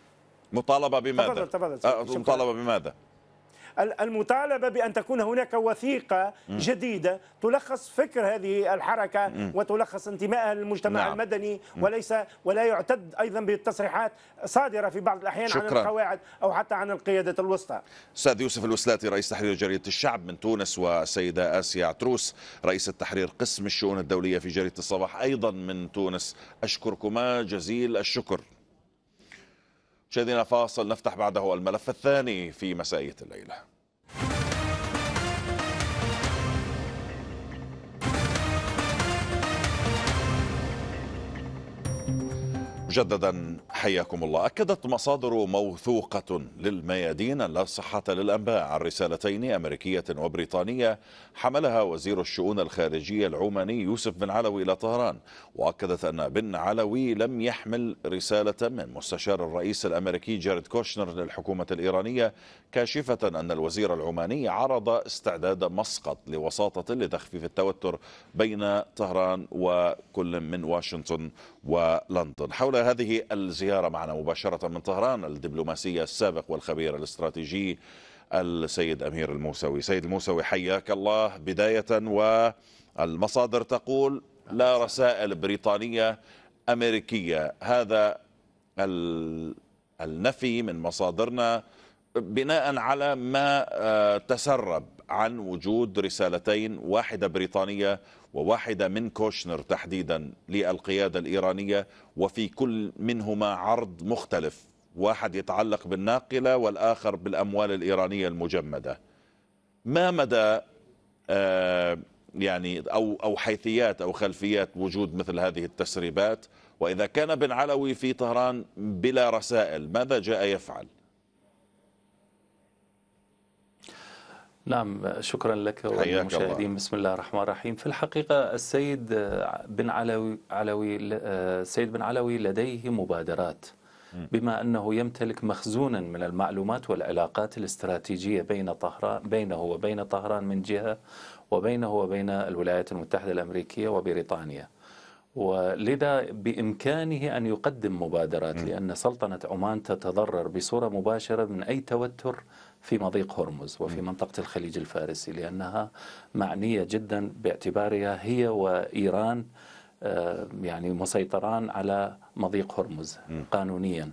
مطالبة بماذا؟ تفضل تفضل أه مطالبة بماذا؟ المطالبه بان تكون هناك وثيقه جديده تلخص فكر هذه الحركه وتلخص انتمائها للمجتمع نعم. المدني وليس ولا يعتد ايضا بالتصريحات صادره في بعض الاحيان شكرا. عن القواعد او حتى عن القياده الوسطى. استاذ يوسف الوسلاتي رئيس تحرير جريده الشعب من تونس والسيده اسيا عتروس رئيس التحرير قسم الشؤون الدوليه في جريده الصباح ايضا من تونس اشكركما جزيل الشكر. مشاهدينا فاصل نفتح بعده الملف الثاني في مسائية الليلة مجددا حياكم الله أكدت مصادر موثوقة للميادين أن لا صحة للأنباء عن رسالتين أمريكية وبريطانية حملها وزير الشؤون الخارجية العماني يوسف بن علوي إلى طهران وأكدت أن بن علوي لم يحمل رسالة من مستشار الرئيس الأمريكي جارد كوشنر للحكومة الإيرانية كاشفة أن الوزير العماني عرض استعداد مسقط لوساطة لتخفيف التوتر بين طهران وكل من واشنطن ولندن حول هذه الزيارة معنا مباشرة من طهران الدبلوماسية السابق والخبير الاستراتيجي السيد أمير الموسوي سيد الموسوي حياك الله بداية والمصادر تقول لا رسائل بريطانية أمريكية هذا النفي من مصادرنا بناء على ما آه، تسرب عن وجود رسالتين واحدة بريطانية وواحدة من كوشنر تحديدا للقيادة الإيرانية وفي كل منهما عرض مختلف واحد يتعلق بالناقلة والآخر بالأموال الإيرانية المجمدة ما مدى آه يعني أو, أو حيثيات أو خلفيات وجود مثل هذه التسريبات وإذا كان بن علوي في طهران بلا رسائل ماذا جاء يفعل؟ نعم شكرا لك والمشاهدين بسم الله الرحمن الرحيم في الحقيقة السيد بن علوي, علوي السيد بن علوي لديه مبادرات بما أنه يمتلك مخزونا من المعلومات والعلاقات الاستراتيجية بين طهران بينه وبين طهران من جهة وبينه وبين الولايات المتحدة الأمريكية وبريطانيا ولذا بإمكانه أن يقدم مبادرات لأن سلطنة عمان تتضرر بصورة مباشرة من أي توتر في مضيق هرمز وفي منطقة الخليج الفارسي لأنها معنية جدا باعتبارها هي وإيران آه، يعني مسيطران على مضيق هرمز قانونيا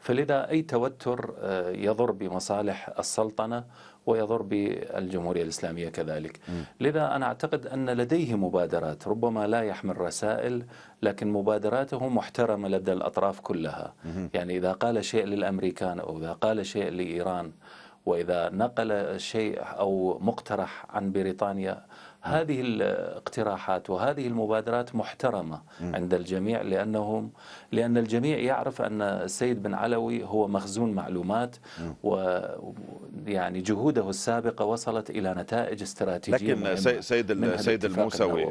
فلذا أي توتر آه، يضر بمصالح السلطنة ويضر بالجمهورية الإسلامية كذلك لذا أنا أعتقد أن لديه مبادرات ربما لا يحمل رسائل لكن مبادراته محترمة لدى الأطراف كلها يعني إذا قال شيء للأمريكان أو إذا قال شيء لإيران وإذا نقل شيء أو مقترح عن بريطانيا هذه الاقتراحات وهذه المبادرات محترمة عند الجميع لأنهم لأن الجميع يعرف أن السيد بن علوي هو مخزون معلومات ويعني جهوده السابقة وصلت إلى نتائج استراتيجية لكن سيد سيد الموسوي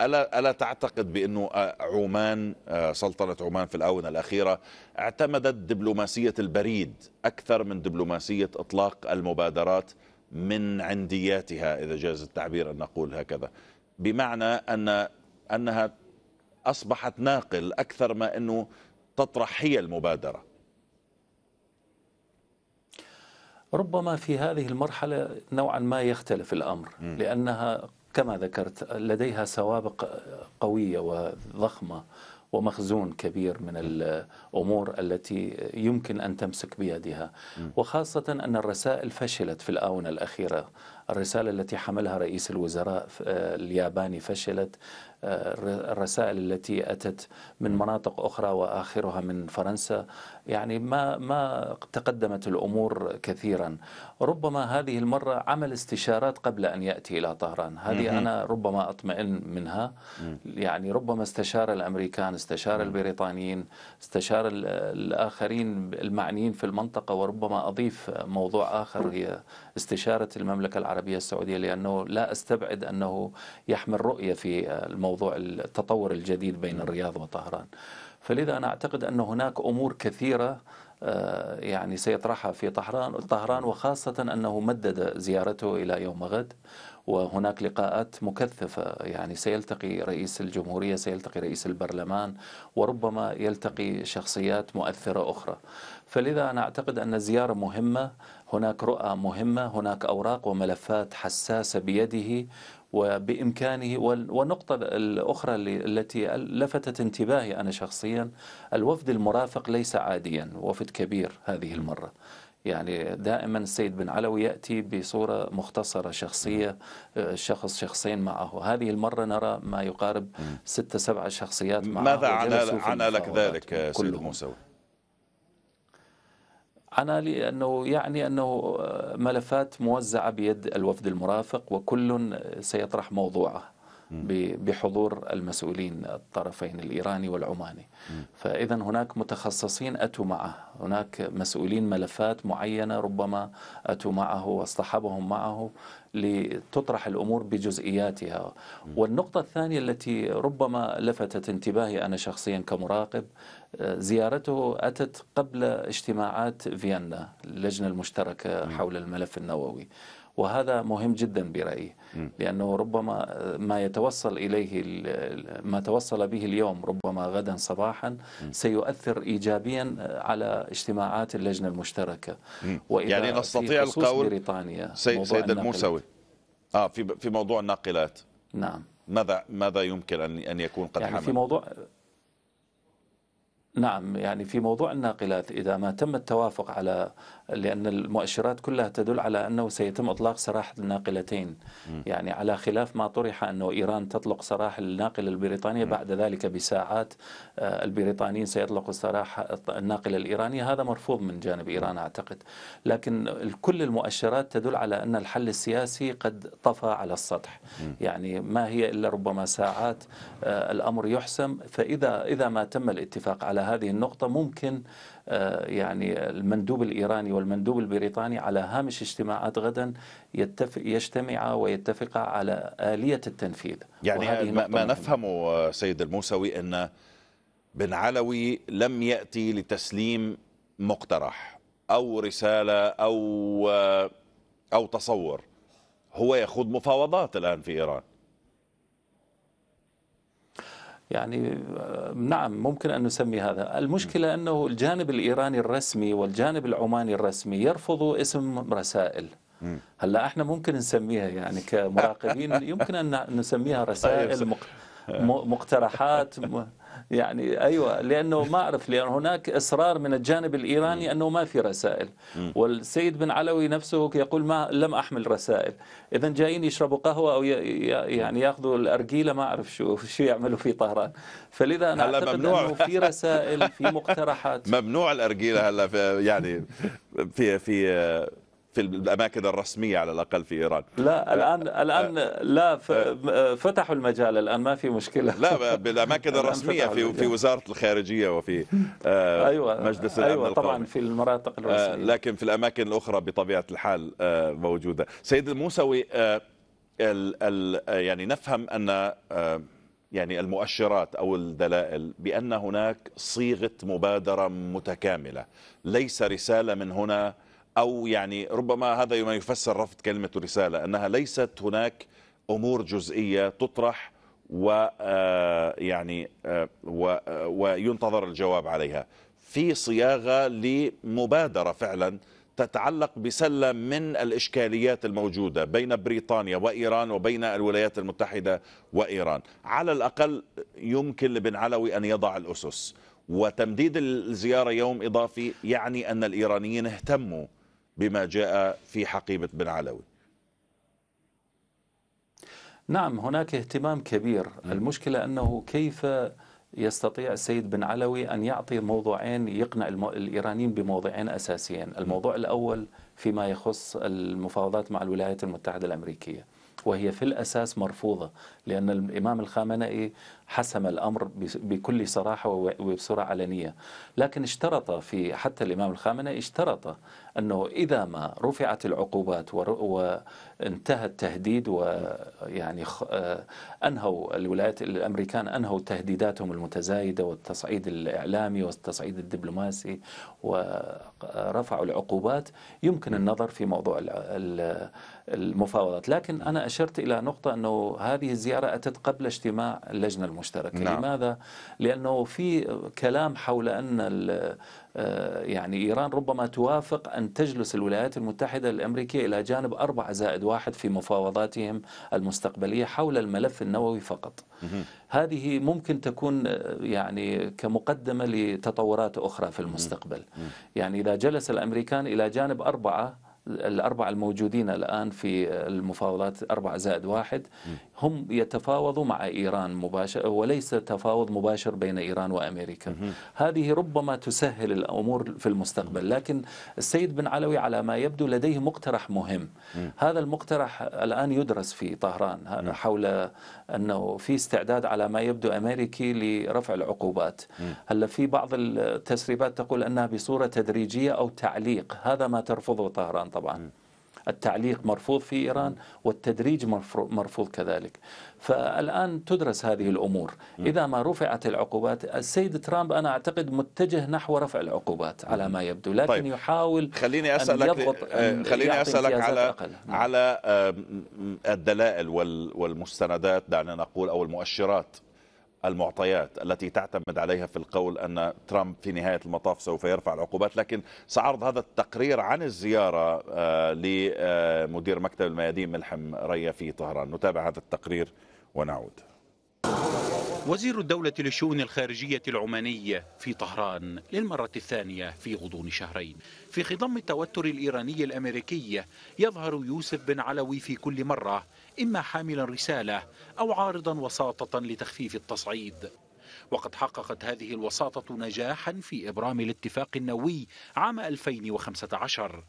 ألا ألا تعتقد بأنه عمان آه، سلطنة عمان في الآونة الأخيرة اعتمدت دبلوماسية البريد أكثر من دبلوماسية إطلاق المبادرات من عندياتها إذا جاز التعبير أن نقول هكذا بمعنى أن أنها أصبحت ناقل أكثر ما أنه تطرح هي المبادرة ربما في هذه المرحلة نوعا ما يختلف الأمر لأنها كما ذكرت لديها سوابق قويه وضخمه ومخزون كبير من الامور التي يمكن ان تمسك بيدها وخاصه ان الرسائل فشلت في الاونه الاخيره الرساله التي حملها رئيس الوزراء آه، الياباني فشلت الرسائل التي اتت من مناطق اخرى واخرها من فرنسا يعني ما ما تقدمت الامور كثيرا ربما هذه المره عمل استشارات قبل ان ياتي الى طهران هذه انا ربما اطمئن منها يعني ربما استشار الامريكان استشار البريطانيين استشار الاخرين المعنيين في المنطقه وربما اضيف موضوع اخر هي استشاره المملكه العربيه السعوديه لانه لا استبعد انه يحمل رؤيه في الموضوع موضوع التطور الجديد بين نعم. الرياض وطهران فلذا أنا أعتقد أن هناك أمور كثيرة آه، يعني سيطرحها في طهران طهران وخاصة أنه مدد زيارته إلى يوم غد وهناك لقاءات مكثفة يعني سيلتقي رئيس الجمهورية سيلتقي رئيس البرلمان وربما يلتقي شخصيات مؤثرة أخرى فلذا أنا أعتقد أن الزيارة مهمة هناك رؤى مهمة هناك أوراق وملفات حساسة بيده وبإمكانه والنقطة الأخرى التي لفتت انتباهي أنا شخصيا الوفد المرافق ليس عاديا وفد كبير هذه المرة يعني دائما السيد بن علوي يأتي بصورة مختصرة شخصية نعم. آه، شخص شخصين معه هذه المرة نرى ما يقارب نعم. ستة سبعة شخصيات معه ماذا عنا لك ذلك سيد موسوي أنا لأنه يعني أنه آه، ملفات موزعة بيد الوفد المرافق وكل آه، سيطرح موضوعه بحضور المسؤولين الطرفين الإيراني والعماني فإذا هناك متخصصين أتوا معه هناك مسؤولين ملفات معينة ربما أتوا معه واصطحبهم معه لتطرح الأمور بجزئياتها والنقطة الثانية التي ربما لفتت انتباهي أنا شخصيا كمراقب زيارته أتت قبل اجتماعات فيينا اللجنة المشتركة حول الملف النووي وهذا مهم جدا برأيي لأنه ربما ما يتوصل إليه ما توصل به اليوم ربما غدا صباحا سيؤثر إيجابيا على اجتماعات اللجنة المشتركة يعني نستطيع القول بريطانيا سيد, الموسوي آه في في موضوع الناقلات نعم ماذا ماذا يمكن أن أن يكون قد يعني حمل؟ في موضوع نعم يعني في موضوع الناقلات إذا ما تم التوافق على لأن المؤشرات كلها تدل على أنه سيتم إطلاق سراح الناقلتين م. يعني على خلاف ما طرح أنه إيران تطلق سراح الناقلة البريطانية بعد ذلك بساعات آه، البريطانيين سيطلقوا سراح الناقلة الإيرانية هذا مرفوض من جانب إيران أعتقد لكن كل المؤشرات تدل على أن الحل السياسي قد طفى على السطح م. يعني ما هي إلا ربما ساعات آه، الأمر يحسم فإذا إذا ما تم الاتفاق على هذه النقطة ممكن آه، يعني المندوب الإيراني والمندوب البريطاني على هامش اجتماعات غدا يجتمع ويتفق على آلية التنفيذ يعني ما, ما نفهمه سيد الموسوي أن بن علوي لم يأتي لتسليم مقترح أو رسالة أو أو تصور هو يخوض مفاوضات الآن في إيران يعني آه، نعم ممكن أن نسمي هذا المشكلة أنه الجانب الإيراني الرسمي والجانب العماني الرسمي يرفضوا اسم رسائل هلا احنا ممكن نسميها يعني كمراقبين يمكن ان نسميها طيب، رسائل مقترحات يعني ايوه لانه ما اعرف لان يعني هناك اصرار من الجانب الايراني انه ما في رسائل والسيد بن علوي نفسه يقول ما لم احمل رسائل اذا جايين يشربوا قهوه او يعني ياخذوا الارجيله ما اعرف شو شو يعملوا في طهران فلذا انا اعتقد ممنوع انه في رسائل في مقترحات ممنوع الارجيله هلا يعني في في في الاماكن الرسميه على الاقل في ايران لا الان أه، الان أه، لا أه. فتحوا المجال الان ما في مشكله لا بالاماكن الرسميه في في وزاره الخارجيه وفي أيوة مجلس الامن أيوة طبعا في المناطق الرسميه لكن في الاماكن الاخرى بطبيعه الحال موجوده سيد الموسوي يعني نفهم ان يعني المؤشرات او الدلائل بان هناك صيغه مبادره متكامله ليس رساله من هنا أو يعني ربما هذا ما يفسر رفض كلمة الرسالة أنها ليست هناك أمور جزئية تطرح و آه، يعني آه، آه، وينتظر الجواب عليها في صياغة لمبادرة فعلا تتعلق بسلة من الإشكاليات الموجودة بين بريطانيا وإيران وبين الولايات المتحدة وإيران على الأقل يمكن لبن علوي أن يضع الأسس وتمديد الزيارة يوم إضافي يعني أن الإيرانيين اهتموا بما جاء في حقيبة بن علوي نعم هناك اهتمام كبير المشكلة أنه كيف يستطيع السيد بن علوي أن يعطي موضوعين يقنع الإيرانيين بموضوعين أساسيين الموضوع الأول فيما يخص المفاوضات مع الولايات المتحدة الأمريكية وهي في الأساس مرفوضة لأن الإمام الخامنئي حسم الأمر بكل صراحة وبسرعة علنية لكن اشترط في حتى الإمام الخامنئي اشترط أنه إذا ما رفعت العقوبات وانتهى التهديد ويعني أنهوا الولايات الأمريكان أنهوا تهديداتهم المتزايدة والتصعيد الإعلامي والتصعيد الدبلوماسي ورفعوا العقوبات يمكن نعم. النظر في موضوع المفاوضات لكن أنا أشرت إلى نقطة أنه هذه الزيارة أتت قبل اجتماع اللجنة المشتركة نعم. لماذا؟ لأنه في كلام حول أن آه، يعني إيران ربما توافق أن تجلس الولايات المتحدة الأمريكية إلى جانب أربعة زائد واحد في مفاوضاتهم المستقبلية حول الملف النووي فقط هذه ممكن تكون آه، يعني كمقدمة لتطورات أخرى في المستقبل يعني إذا جلس الأمريكان إلى جانب أربعة الأربعة الموجودين الآن في المفاوضات أربعة زائد واحد هم يتفاوضوا مع إيران مباشر وليس تفاوض مباشر بين إيران وأمريكا هذه ربما تسهل الأمور في المستقبل لكن السيد بن علوي على ما يبدو لديه مقترح مهم هذا المقترح الآن يدرس في طهران حول أنه في استعداد على ما يبدو أمريكي لرفع العقوبات هلا في بعض التسريبات تقول أنها بصورة تدريجية أو تعليق هذا ما ترفضه طهران طبعا التعليق مرفوض في إيران والتدريج مرفوض كذلك فالآن تدرس هذه الأمور إذا ما رفعت العقوبات السيد ترامب أنا أعتقد متجه نحو رفع العقوبات على ما يبدو لكن طيب. يحاول خليني أسألك أن يضغط آه، أن خليني أسألك على أقل. نعم. على الدلائل والمستندات دعنا نقول أو المؤشرات المعطيات التي تعتمد عليها في القول أن ترامب في نهاية المطاف سوف يرفع العقوبات لكن سأعرض هذا التقرير عن الزيارة آه، لمدير مكتب الميادين ملحم ريا في طهران نتابع هذا التقرير ونعود وزير الدولة للشؤون الخارجية العماني في طهران للمرة الثانية في غضون شهرين في خضم التوتر الإيراني الأمريكي يظهر يوسف بن علوي في كل مرة إما حاملا رسالة أو عارضا وساطة لتخفيف التصعيد وقد حققت هذه الوساطة نجاحا في إبرام الاتفاق النووي عام 2015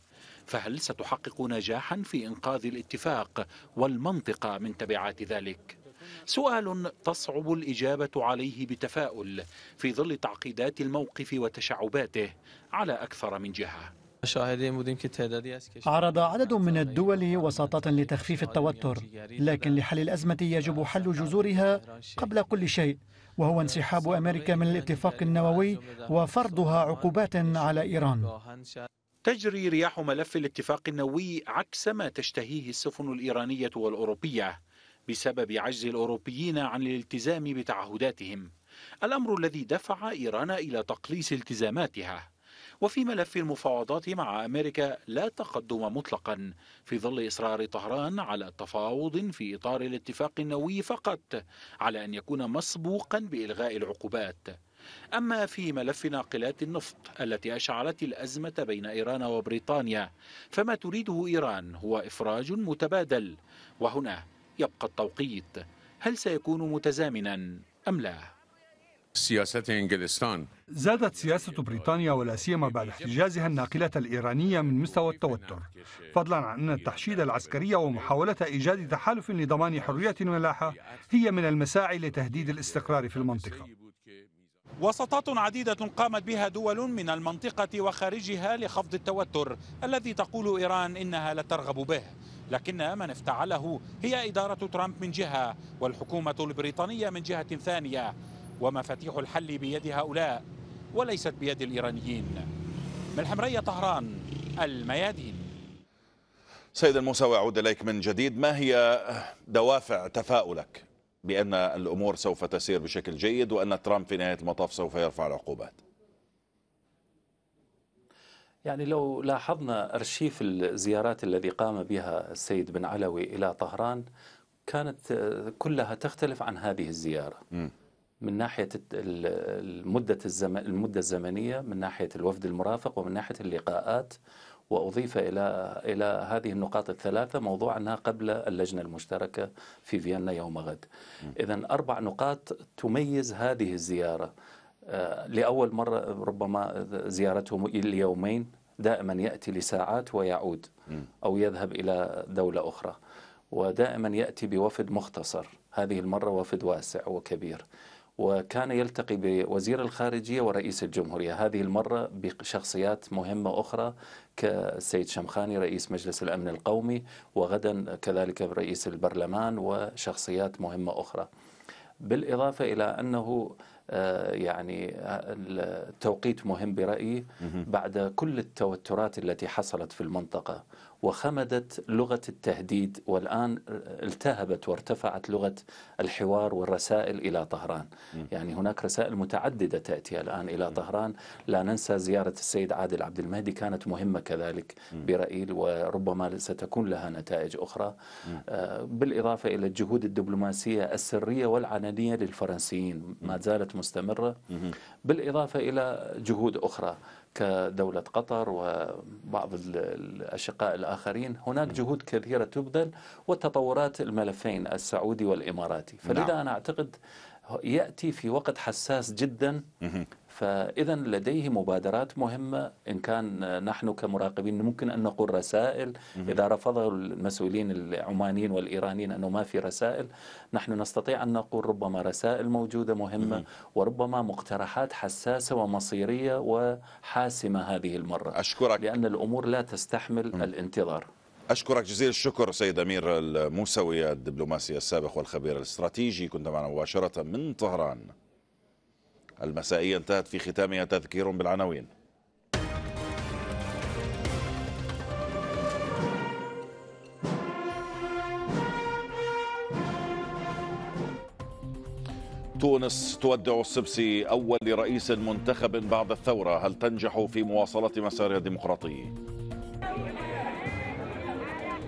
فهل ستحقق نجاحا في إنقاذ الاتفاق والمنطقة من تبعات ذلك؟ سؤال تصعب الإجابة عليه بتفاؤل في ظل تعقيدات الموقف وتشعباته على أكثر من جهة عرض عدد من الدول وساطات لتخفيف التوتر لكن لحل الأزمة يجب حل جذورها قبل كل شيء وهو انسحاب أمريكا من الاتفاق النووي وفرضها عقوبات على إيران تجري رياح ملف الاتفاق النووي عكس ما تشتهيه السفن الإيرانية والأوروبية بسبب عجز الأوروبيين عن الالتزام بتعهداتهم الأمر الذي دفع إيران إلى تقليص التزاماتها وفي ملف المفاوضات مع أمريكا لا تقدم مطلقا في ظل إصرار طهران على التفاوض في إطار الاتفاق النووي فقط على أن يكون مسبوقا بإلغاء العقوبات أما في ملف ناقلات النفط التي أشعلت الأزمة بين إيران وبريطانيا فما تريده إيران هو إفراج متبادل وهنا يبقى التوقيت هل سيكون متزامنا أم لا؟ سياسة إنجلستان زادت سياسة بريطانيا ولا سيما بعد احتجازها الناقلة الإيرانية من مستوى التوتر فضلا عن أن التحشيد العسكري ومحاولة إيجاد تحالف لضمان حرية الملاحة هي من المساعي لتهديد الاستقرار في المنطقة وسطات عديدة قامت بها دول من المنطقة وخارجها لخفض التوتر الذي تقول إيران إنها لا ترغب به لكن من افتعله هي إدارة ترامب من جهة والحكومة البريطانية من جهة ثانية ومفاتيح الحل بيد هؤلاء وليست بيد الإيرانيين من الحمرية طهران الميادين سيد الموسى أعود إليك من جديد ما هي دوافع تفاؤلك بأن الأمور سوف تسير بشكل جيد وأن ترامب في نهاية المطاف سوف يرفع العقوبات يعني لو لاحظنا أرشيف الزيارات الذي قام بها السيد بن علوي إلى طهران كانت كلها تختلف عن هذه الزيارة م. من ناحيه المده الزمن المده الزمنيه من ناحيه الوفد المرافق ومن ناحيه اللقاءات واضيف الى الى هذه النقاط الثلاثه موضوع انها قبل اللجنه المشتركه في فيينا يوم غد. اذا اربع نقاط تميز هذه الزياره. آه، لاول مره ربما زيارته ليومين دائما ياتي لساعات ويعود او يذهب الى دوله اخرى. ودائما ياتي بوفد مختصر، هذه المره وفد واسع وكبير. وكان يلتقي بوزير الخارجية ورئيس الجمهورية هذه المرة بشخصيات مهمة أخرى كالسيد شمخاني رئيس مجلس الأمن القومي وغدا كذلك رئيس البرلمان وشخصيات مهمة أخرى بالإضافة إلى أنه آه، يعني التوقيت مهم برأيي بعد كل التوترات التي حصلت في المنطقة وخمدت لغة التهديد والآن التهبت وارتفعت لغة الحوار والرسائل إلى طهران م. يعني هناك رسائل متعددة تأتي الآن إلى م. طهران لا ننسى زيارة السيد عادل عبد المهدي كانت مهمة كذلك م. برأيي وربما ستكون لها نتائج أخرى آه، بالإضافة إلى الجهود الدبلوماسية السرية والعلنية للفرنسيين ما زالت مستمرة بالإضافة إلى جهود أخرى كدولة قطر وبعض الأشقاء الآخرين هناك جهود كثيرة تبذل وتطورات الملفين السعودي والإماراتي فلذا نعم. أنا أعتقد يأتي في وقت حساس جدا فإذا لديه مبادرات مهمة إن كان نحن كمراقبين ممكن أن نقول رسائل إذا رفض المسؤولين العمانيين والإيرانيين أنه ما في رسائل نحن نستطيع أن نقول ربما رسائل موجودة مهمة وربما مقترحات حساسة ومصيرية وحاسمة هذه المرة أشكرك لأن الأمور لا تستحمل الانتظار أشكرك جزيل الشكر سيد أمير الموسوي الدبلوماسي السابق والخبير الاستراتيجي كنت معنا مباشرة من طهران المسائية انتهت في ختامها تذكير بالعناوين تونس تودع السبسي أول رئيس منتخب بعد الثورة هل تنجح في مواصلة مسارها الديمقراطي؟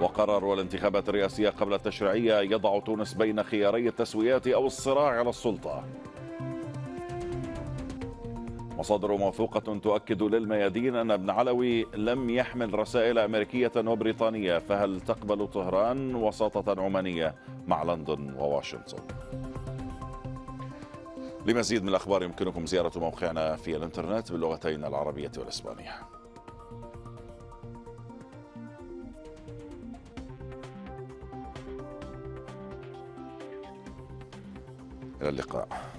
وقرار الانتخابات الرئاسية قبل التشريعية يضع تونس بين خياري التسويات أو الصراع على السلطة مصادر موثوقة تؤكد للميادين أن ابن علوي لم يحمل رسائل أمريكية وبريطانية فهل تقبل طهران وساطة عمانية مع لندن وواشنطن لمزيد من الأخبار يمكنكم زيارة موقعنا في الانترنت باللغتين العربية والإسبانية إلى اللقاء